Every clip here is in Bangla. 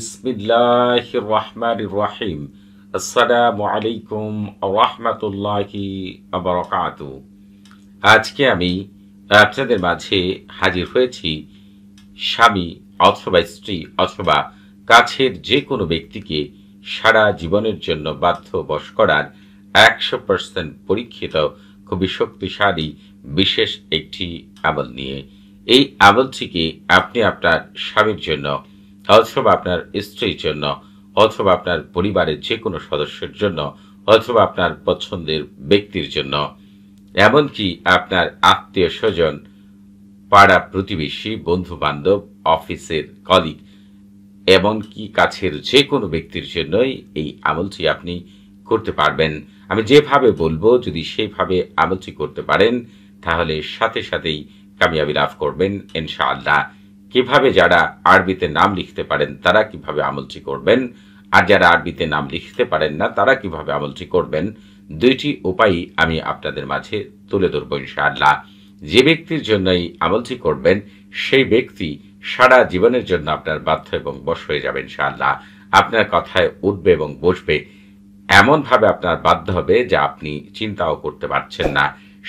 বিসমিল্লাহ রহমান রাহিম আসসালামু আলাইকুম রহমতুল্লাহি আবরকাত আজকে আমি আপনাদের মাঝে হাজির হয়েছি স্বামী অথবা স্ত্রী অথবা কাছের যে কোনো ব্যক্তিকে সারা জীবনের জন্য বাধ্য বাধ্যবশ করার একশো পার্সেন্ট পরীক্ষিত খুবই শক্তিশালী বিশেষ একটি আমল নিয়ে এই আমলটিকে আপনি আপনার স্বামীর জন্য অথবা আপনার স্ত্রীর জন্য অথবা আপনার পরিবারের যে কোনো সদস্যের জন্য অথবা আপনার পছন্দের ব্যক্তির জন্য এমনকি আপনার আত্মীয় স্বজন পাড়া প্রতিবেশী বন্ধু বান্ধব অফিসের কলিগ এমনকি কাছের যে কোনো ব্যক্তির জন্যই এই আমলটি আপনি করতে পারবেন আমি যেভাবে বলবো যদি সেইভাবে আমলটি করতে পারেন তাহলে সাথে সাথেই কামিয়াবি লাভ করবেন ইনশাআল্লাহ কিভাবে যারা আরবিতে নাম লিখতে পারেন তারা কিভাবে আমলটি করবেন আর যারা আরবিতে নাম লিখতে পারেন না তারা কিভাবে আমলটি করবেন দুইটি উপায়ই আমি আপনাদের মাঝে তুলে ধরব ইনশাআল্লাহ যে ব্যক্তির জন্যই আমলটি করবেন সেই ব্যক্তি সারা জীবনের জন্য আপনার বাধ্য এবং বশ হয়ে যাবে ইনশাআল্লাহ আপনার কথায় উঠবে এবং বসবে এমনভাবে আপনার বাধ্য হবে যা আপনি চিন্তাও করতে পারছেন না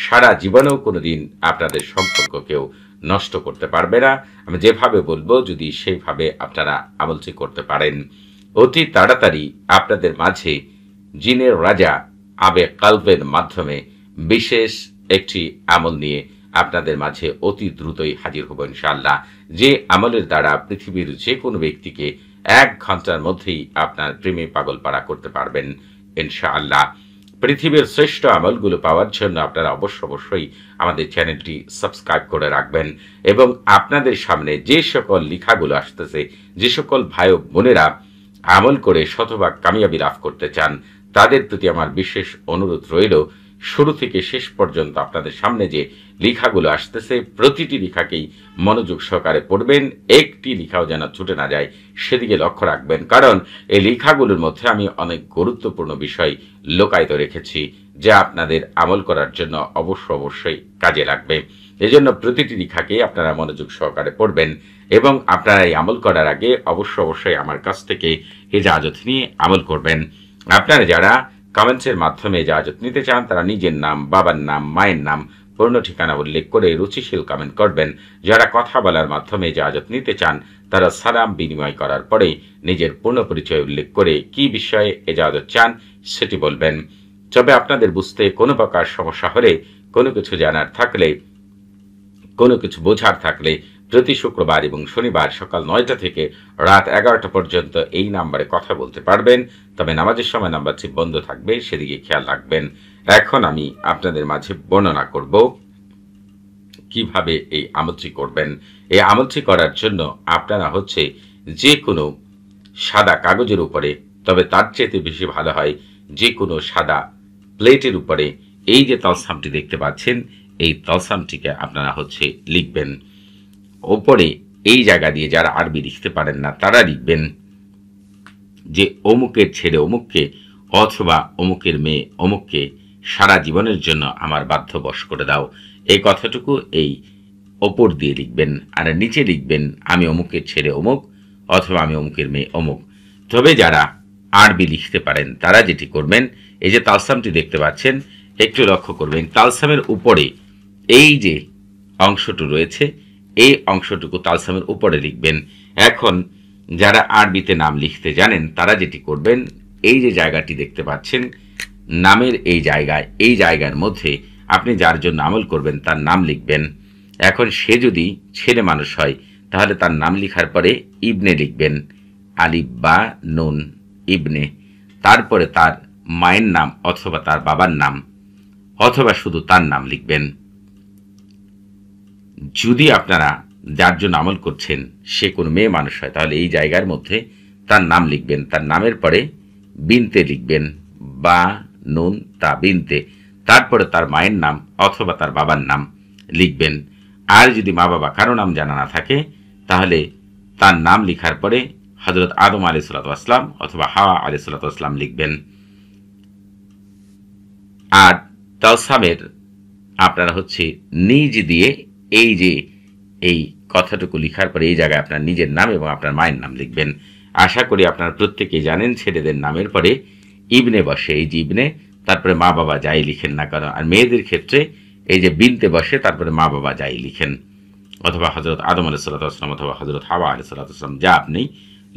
সারা জীবনেও কোনোদিন আপনাদের সম্পর্ক কেউ নষ্ট করতে পারবে না আমি যেভাবে বলবো যদি সেইভাবে আপনারা আমলচি করতে পারেন অতি তাড়াতাড়ি আপনাদের মাঝে জিনের রাজা আবে কালবের মাধ্যমে বিশেষ একটি আমল নিয়ে আপনাদের মাঝে অতি দ্রুতই হাজির হব ইনশাল্লাহ যে আমলের দ্বারা পৃথিবীর যে কোনো ব্যক্তিকে এক ঘন্টার মধ্যেই আপনার প্রেমে পাগল পাড়া করতে পারবেন ইনশাআল্লাহ পৃথিবীর শ্রেষ্ঠ আমলগুলো পাওয়ার জন্য আপনারা অবশ্য অবশ্যই আমাদের চ্যানেলটি সাবস্ক্রাইব করে রাখবেন এবং আপনাদের সামনে যে সকল লেখাগুলো আসতেছে যে সকল ভাই বোনেরা আমল করে শতভাগ কামিয়াবি লাভ করতে চান তাদের প্রতি আমার বিশেষ অনুরোধ রইল শুরু থেকে শেষ পর্যন্ত আপনাদের সামনে যে লেখাগুলো আসতেছে প্রতিটি লিখাকেই মনোযোগ সহকারে পড়বেন একটি লিখাও যেন ছুটে না যায় সেদিকে লক্ষ্য রাখবেন কারণ এই লেখাগুলোর মধ্যে আমি অনেক গুরুত্বপূর্ণ বিষয় লোকায়িত রেখেছি যা আপনাদের আমল করার জন্য অবশ্য অবশ্যই কাজে লাগবে এজন্য প্রতিটি লিখাকেই আপনারা মনোযোগ সহকারে পড়বেন এবং আপনারা এই আমল করার আগে অবশ্য অবশ্যই আমার কাছ থেকে হেজাজত নিয়ে আমল করবেন আপনারা যারা কমেন্টসের মাধ্যমে ইজাজত নিতে চান তারা নিজের নাম বাবার নাম মায়ের নাম পূর্ণ ঠিকানা উল্লেখ করে রুচিশীল কমেন্ট করবেন যারা কথা বলার মাধ্যমে ইজাজত নিতে চান তারা সালাম বিনিময় করার পরে নিজের পূর্ণ পরিচয় উল্লেখ করে কি বিষয়ে এজাজত চান সেটি বলবেন তবে আপনাদের বুঝতে কোনো প্রকার সমস্যা হলে কোনো কিছু জানার থাকলে কোনো কিছু বোঝার থাকলে প্রতি শুক্রবার এবং শনিবার সকাল নয়টা থেকে রাত এগারোটা পর্যন্ত এই নাম্বারে কথা বলতে পারবেন তবে নামাজের সময় নাম্বারটি বন্ধ থাকবে সেদিকে খেয়াল রাখবেন এখন আমি আপনাদের মাঝে বর্ণনা করব কিভাবে এই আমন্ত্রী করবেন এই আমন্ত্রী করার জন্য আপনারা হচ্ছে যে কোনো সাদা কাগজের উপরে তবে তার চেয়েতে বেশি ভালো হয় যে কোনো সাদা প্লেটের উপরে এই যে তলসামটি দেখতে পাচ্ছেন এই তলসামটিকে আপনারা হচ্ছে লিখবেন ওপরে এই জায়গা দিয়ে যারা আরবি লিখতে পারেন না তারা লিখবেন যে অমুকের ছেড়ে অমুককে অথবা অমুকের মেয়ে অমুককে সারা জীবনের জন্য আমার বাধ্য বশ করে দাও এই কথাটুকু এই ওপর দিয়ে লিখবেন আর নিচে লিখবেন আমি অমুকের ছেড়ে অমুক অথবা আমি অমুকের মেয়ে অমুক তবে যারা আরবি লিখতে পারেন তারা যেটি করবেন এই যে তালসামটি দেখতে পাচ্ছেন একটু লক্ষ্য করবেন তালসামের উপরে এই যে অংশটি রয়েছে এই অংশটুকু তালসামের উপরে লিখবেন এখন যারা আরবিতে নাম লিখতে জানেন তারা যেটি করবেন এই যে জায়গাটি দেখতে পাচ্ছেন নামের এই জায়গায় এই জায়গার মধ্যে আপনি যার জন্য আমল করবেন তার নাম লিখবেন এখন সে যদি ছেলে মানুষ হয় তাহলে তার নাম লিখার পরে ইবনে লিখবেন আলিব বা নুন ইবনে তারপরে তার মায়ের নাম অথবা তার বাবার নাম অথবা শুধু তার নাম লিখবেন যদি আপনারা যার জন্য আমল করছেন সে কোনো মেয়ে মানুষ হয় তাহলে এই জায়গার মধ্যে তার নাম লিখবেন তার নামের পরে বিনতে লিখবেন বা নুন তা বিনতে তারপরে তার মায়ের নাম অথবা তার বাবার নাম লিখবেন আর যদি মা বাবা কারো নাম জানা না থাকে তাহলে তার নাম লিখার পরে হজরত আদম আলি সালাতাম অথবা হাওয়া আলি সালাতাম লিখবেন আর তসামের আপনারা হচ্ছে নিজ দিয়ে এই যে এই কথাটুকু লিখার পরে এই জায়গায় আপনার নিজের নাম এবং আপনার মায়ের নাম লিখবেন আশা করি আপনারা প্রত্যেকেই জানেন ছেলেদের নামের পরে ইবনে বসে এই যে ইবনে তারপরে মা বাবা যাই লিখেন না কেন আর মেয়েদের ক্ষেত্রে এই যে বিনতে বসে তারপরে মা বাবা যাই লিখেন অথবা হজরত আদম আলি আসলাম অথবা হজরত হাওয়া আলি আসলাম যা আপনি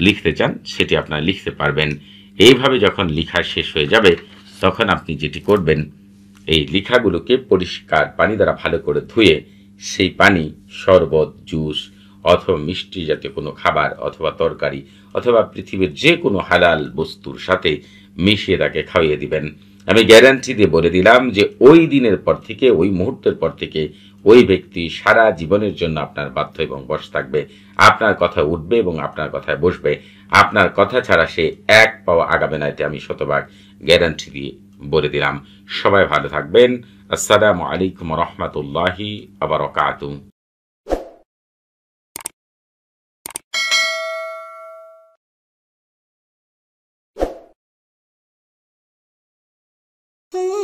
লিখতে চান সেটি আপনারা লিখতে পারবেন এইভাবে যখন লিখা শেষ হয়ে যাবে তখন আপনি যেটি করবেন এই লিখাগুলোকে পরিষ্কার পানি দ্বারা ভালো করে ধুয়ে সেই পানি শরবত জুস অথবা মিষ্টি জাতীয় কোনো খাবার অথবা তরকারি অথবা পৃথিবীর যে কোনো হালাল বস্তুর সাথে মিশিয়ে তাকে খাইয়ে দিবেন আমি গ্যারান্টি দিয়ে বলে দিলাম যে ওই দিনের পর থেকে ওই মুহূর্তের পর থেকে ওই ব্যক্তি সারা জীবনের জন্য আপনার বাধ্য এবং বস থাকবে আপনার কথা উঠবে এবং আপনার কথায় বসবে আপনার কথা ছাড়া সে এক পাওয়া আগাবে না এতে আমি শতভাগ গ্যারান্টি দিয়ে বলে দিলাম সবাই ভালো থাকবেন আসসালামু আলাইকুম রহমতুল্লাহি আবার Ooh.